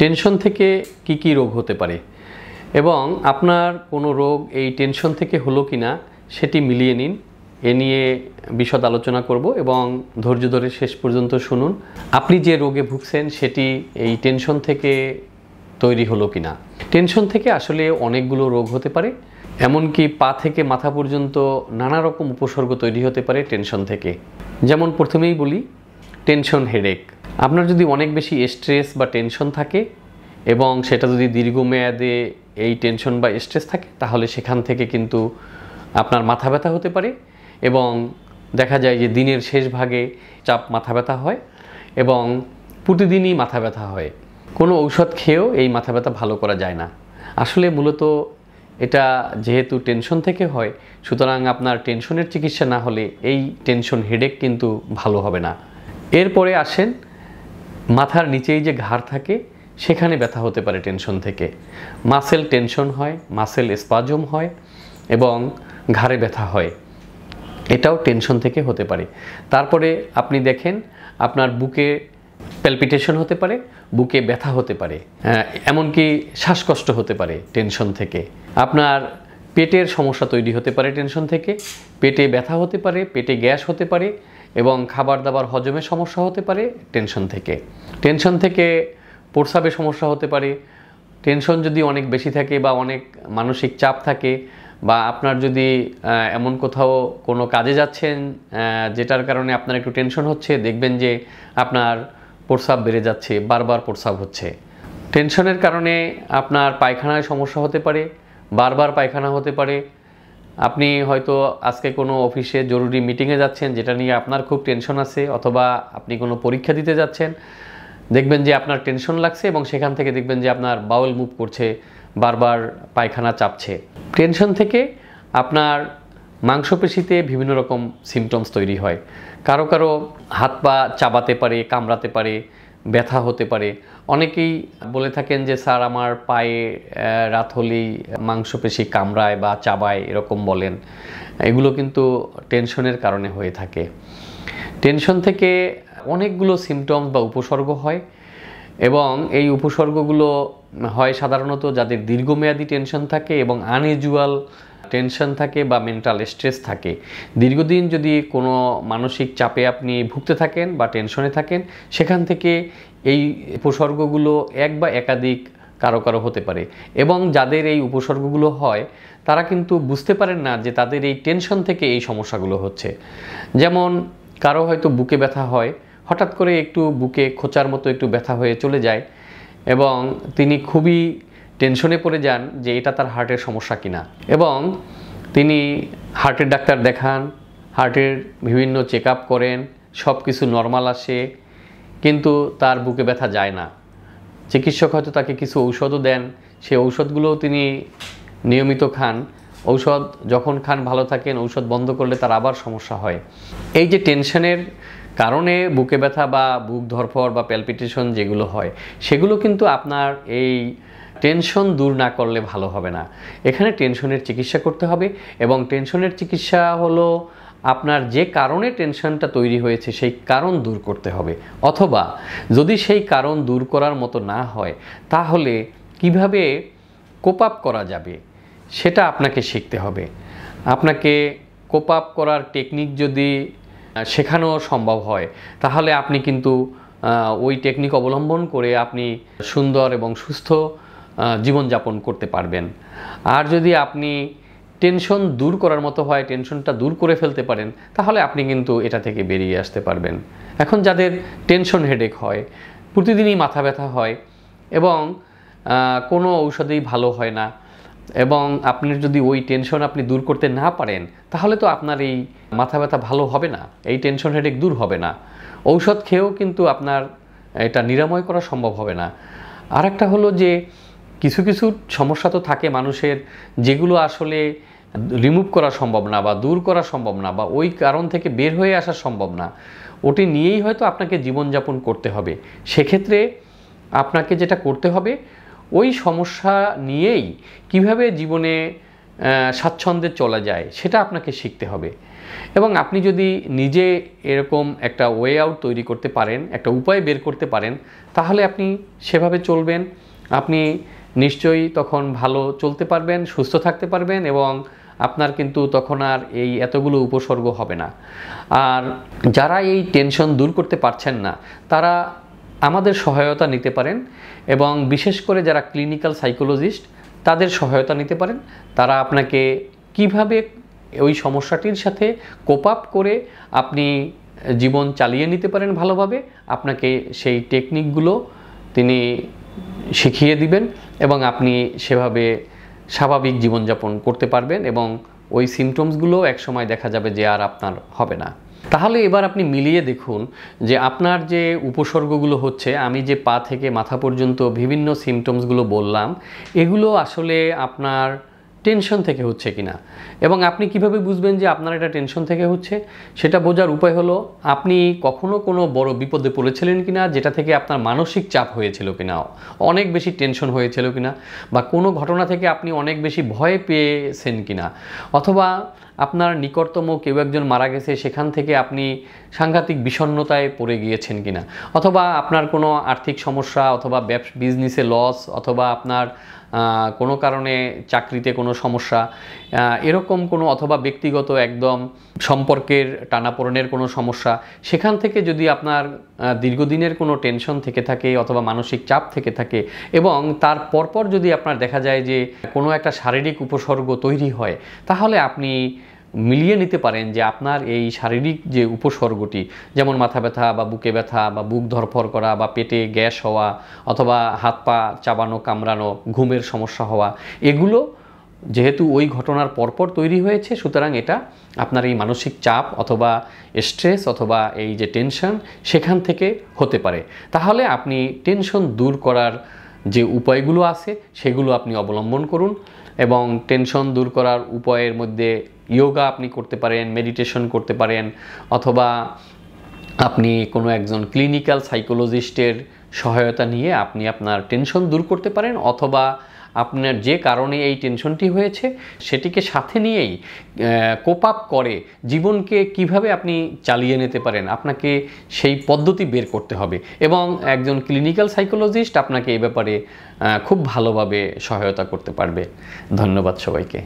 tension থেকে কি কি রোগ হতে পারে এবং আপনার কোনো রোগ এই টেনশন থেকে হলো কি না সেটি মিলিয়ে নিন এ নিয়ে বিশদ আলোচনা করব এবং ধৈর্য ধরে শেষ পর্যন্ত শুনুন আপনি যে রোগে ভুগছেন সেটি এই টেনশন থেকে তৈরি হলো কি না টেনশন থেকে আসলে অনেকগুলো রোগ হতে পারে এমনকি পা থেকে মাথা পর্যন্ত নানা রকম উপসর্গ তৈরি হতে পারে টেনশন থেকে যেমন প্রথমেই বলি টেনশন হেডেক আপনার যদি অনেক বেশি স্ট্রেস বা টেনশন থাকে এবং সেটা যদি দীর্ঘমেয়াদে এই টেনশন বা স্ট্রেস থাকে তাহলে সেখান থেকে কিন্তু আপনার মাথা ব্যথা হতে পারে এবং দেখা যায় যে দিনের শেষ ভাগে চাপ মাথা ব্যথা হয় এবং প্রতিদিনই মাথা ব্যথা হয় কোনো ঔষধ খেয়েও এই মাথা ব্যথা ভালো করা যায় না আসলে মূলত এটা যেহেতু টেনশন থেকে হয় সুতরাং আপনার টেনশনের চিকিৎসা না হলে এই টেনশন হেডেক কিন্তু ভালো হবে না এরপরে আসেন মাথার নিচেই যে ঘাড় থাকে সেখানে ব্যথা হতে পারে টেনশন থেকে মাসেল টেনশন হয় মাসেল স্পাজম হয় এবং ঘাড়ে ব্যথা হয় এটাও টেনশন থেকে হতে পারে তারপরে আপনি দেখেন আপনার বুকে প্যালপিটেশন হতে পারে বুকে ব্যথা হতে পারে হ্যাঁ, এমনকি শ্বাসকষ্ট হতে পারে টেনশন থেকে আপনার পেটের সমস্যা তৈরি হতে পারে টেনশন থেকে পেটে ব্যথা হতে পারে পেটে গ্যাস হতে পারে এবং খাবার দাবার হজমে সমস্যা হতে পারে টেনশন থেকে টেনশন থেকে প্রসাবে সমস্যা হতে পারে টেনশন যদি অনেক বেশি থাকে বা অনেক মানসিক চাপ থাকে বা আপনার যদি এমন কোথাও কোনো কাজে যাচ্ছেন যেটার কারণে আপনার একটু টেনশন হচ্ছে দেখবেন যে আপনার প্রস্রাব বেড়ে যাচ্ছে বারবার প্রস্রাব হচ্ছে টেনশনের কারণে আপনার পায়খানায় সমস্যা হতে পারে বারবার পায়খানা হতে পারে আপনি হয়তো আজকে কোনো অফিসে জরুরি মিটিংয়ে যাচ্ছেন যেটা নিয়ে আপনার খুব টেনশন আছে অথবা আপনি কোনো পরীক্ষা দিতে যাচ্ছেন দেখবেন যে আপনার টেনশন লাগছে এবং সেখান থেকে দেখবেন যে আপনার বাউল মুভ করছে বারবার পায়খানা চাপছে টেনশন থেকে আপনার মাংসপেশিতে বিভিন্ন রকম সিমটমস তৈরি হয় কারো কারো হাত পা চাবাতে পারে কামড়াতে পারে ব্যথা হতে পারে অনেকেই বলে থাকেন যে স্যার আমার পায়ে রাত হলেই মাংসপেশি কামড়ায় বা চাবায় এরকম বলেন এগুলো কিন্তু টেনশনের কারণে হয়ে থাকে টেনশন থেকে অনেকগুলো সিমটম বা উপসর্গ হয় এবং এই উপসর্গগুলো হয় সাধারণত যাদের দীর্ঘমেয়াদী টেনশন থাকে এবং আনইউজুয়াল টেনশন থাকে বা মেন্টাল স্ট্রেস থাকে দীর্ঘদিন যদি কোনো মানসিক চাপে আপনি ভুগতে থাকেন বা টেনশনে থাকেন সেখান থেকে এই উপসর্গগুলো এক বা একাধিক কারো কারো হতে পারে এবং যাদের এই উপসর্গগুলো হয় তারা কিন্তু বুঝতে পারেন না যে তাদের এই টেনশন থেকে এই সমস্যাগুলো হচ্ছে যেমন কারো হয়তো বুকে ব্যথা হয় হঠাৎ করে একটু বুকে খোঁচার মতো একটু ব্যথা হয়ে চলে যায় এবং তিনি খুবই টেনশনে পড়ে যান যে এটা তার হার্টের সমস্যা কিনা এবং তিনি হার্টের ডাক্তার দেখান হার্টের বিভিন্ন চেক করেন সব কিছু নর্মাল আসে কিন্তু তার বুকে ব্যথা যায় না চিকিৎসক হয়তো তাকে কিছু ঔষধও দেন সেই ঔষধগুলোও তিনি নিয়মিত খান ঔষধ যখন খান ভালো থাকেন ঔষধ বন্ধ করলে তার আবার সমস্যা হয় এই যে টেনশনের কারণে বুকে ব্যথা বা বুক ধরফর বা প্যালপিটেশন যেগুলো হয় সেগুলো কিন্তু আপনার এই টেনশন দূর না করলে ভালো হবে না এখানে টেনশনের চিকিৎসা করতে হবে এবং টেনশনের চিকিৎসা হলো আপনার যে কারণে টেনশনটা তৈরি হয়েছে সেই কারণ দূর করতে হবে অথবা যদি সেই কারণ দূর করার মতো না হয় তাহলে কিভাবে কোপ আপ করা যাবে সেটা আপনাকে শিখতে হবে আপনাকে কোপ আপ করার টেকনিক যদি শেখানো সম্ভব হয় তাহলে আপনি কিন্তু ওই টেকনিক অবলম্বন করে আপনি সুন্দর এবং সুস্থ জীবনযাপন করতে পারবেন আর যদি আপনি টেনশন দূর করার মতো হয় টেনশনটা দূর করে ফেলতে পারেন তাহলে আপনি কিন্তু এটা থেকে বেরিয়ে আসতে পারবেন এখন যাদের টেনশন হেডেক হয় প্রতিদিনই মাথা ব্যথা হয় এবং কোনো ঔষধেই ভালো হয় না এবং আপনি যদি ওই টেনশন আপনি দূর করতে না পারেন তাহলে তো আপনার এই মাথা ব্যথা ভালো হবে না এই টেনশন হেডেক দূর হবে না ঔষধ খেয়েও কিন্তু আপনার এটা নিরাময় করা সম্ভব হবে না আর একটা হলো যে কিছু কিছু সমস্যা তো থাকে মানুষের যেগুলো আসলে রিমুভ করা সম্ভব না বা দূর করা সম্ভব না বা ওই কারণ থেকে বের হয়ে আসা সম্ভব না ওটি নিয়েই হয়তো আপনাকে জীবনযাপন করতে হবে সেক্ষেত্রে আপনাকে যেটা করতে হবে ওই সমস্যা নিয়েই কিভাবে জীবনে স্বাচ্ছন্দ্যে চলা যায় সেটা আপনাকে শিখতে হবে এবং আপনি যদি নিজে এরকম একটা ওয়ে আউট তৈরি করতে পারেন একটা উপায় বের করতে পারেন তাহলে আপনি সেভাবে চলবেন আপনি নিশ্চয়ই তখন ভালো চলতে পারবেন সুস্থ থাকতে পারবেন এবং আপনার কিন্তু তখন আর এই এতগুলো উপসর্গ হবে না আর যারা এই টেনশন দূর করতে পারছেন না তারা আমাদের সহায়তা নিতে পারেন এবং বিশেষ করে যারা ক্লিনিক্যাল সাইকোলজিস্ট তাদের সহায়তা নিতে পারেন তারা আপনাকে কিভাবে ওই সমস্যাটির সাথে কোপ আপ করে আপনি জীবন চালিয়ে নিতে পারেন ভালোভাবে আপনাকে সেই টেকনিকগুলো তিনি শিখিয়ে দিবেন এবং আপনি সেভাবে স্বাভাবিক জীবনযাপন করতে পারবেন এবং ওই সিমটমসগুলো একসময় দেখা যাবে যে আর আপনার হবে না তাহলে এবার আপনি মিলিয়ে দেখুন যে আপনার যে উপসর্গগুলো হচ্ছে আমি যে পা থেকে মাথা পর্যন্ত বিভিন্ন সিমটমসগুলো বললাম এগুলো আসলে আপনার টেনশন থেকে হচ্ছে কিনা এবং আপনি কিভাবে বুঝবেন যে আপনার এটা টেনশন থেকে হচ্ছে সেটা বোঝার উপায় হলো আপনি কখনো কোনো বড় বিপদে পড়েছিলেন কিনা যেটা থেকে আপনার মানসিক চাপ হয়েছিল কিনা অনেক বেশি টেনশন হয়েছিল কিনা বা কোনো ঘটনা থেকে আপনি অনেক বেশি ভয় পেয়েছেন কিনা অথবা আপনার নিকটতম কেউ একজন মারা গেছে সেখান থেকে আপনি সাংঘাতিক বিষণ্নতায় পড়ে গিয়েছেন কিনা অথবা আপনার কোনো আর্থিক সমস্যা অথবা বিজনেসে লস অথবা আপনার কোনো কারণে চাকরিতে কোনো সমস্যা এরকম কোনো অথবা ব্যক্তিগত একদম সম্পর্কের টানাপোড়নের কোনো সমস্যা সেখান থেকে যদি আপনার দীর্ঘদিনের কোনো টেনশন থেকে থাকে অথবা মানসিক চাপ থেকে থাকে এবং তার পরপর যদি আপনার দেখা যায় যে কোনো একটা শারীরিক উপসর্গ তৈরি হয় তাহলে আপনি মিলিয়ে নিতে পারেন যে আপনার এই শারীরিক যে উপসর্গটি যেমন মাথা ব্যথা বা বুকে ব্যথা বা বুক ধরফর করা বা পেটে গ্যাস হওয়া অথবা হাত পা চাবানো কামড়ানো ঘুমের সমস্যা হওয়া এগুলো যেহেতু ওই ঘটনার পরপর তৈরি হয়েছে সুতরাং এটা আপনার এই মানসিক চাপ অথবা স্ট্রেস অথবা এই যে টেনশন সেখান থেকে হতে পারে তাহলে আপনি টেনশন দূর করার যে উপায়গুলো আছে সেগুলো আপনি অবলম্বন করুন এবং টেনশন দূর করার উপায়ের মধ্যে ইয়োগা আপনি করতে পারেন মেডিটেশন করতে পারেন অথবা আপনি কোনো একজন ক্লিনিক্যাল সাইকোলজিস্টের সহায়তা নিয়ে আপনি আপনার টেনশন দূর করতে পারেন অথবা আপনার যে কারণে এই টেনশনটি হয়েছে সেটিকে সাথে নিয়েই কোপ আপ করে জীবনকে কিভাবে আপনি চালিয়ে নিতে পারেন আপনাকে সেই পদ্ধতি বের করতে হবে এবং একজন ক্লিনিক্যাল সাইকোলজিস্ট আপনাকে এ ব্যাপারে খুব ভালোভাবে সহায়তা করতে পারবে ধন্যবাদ সবাইকে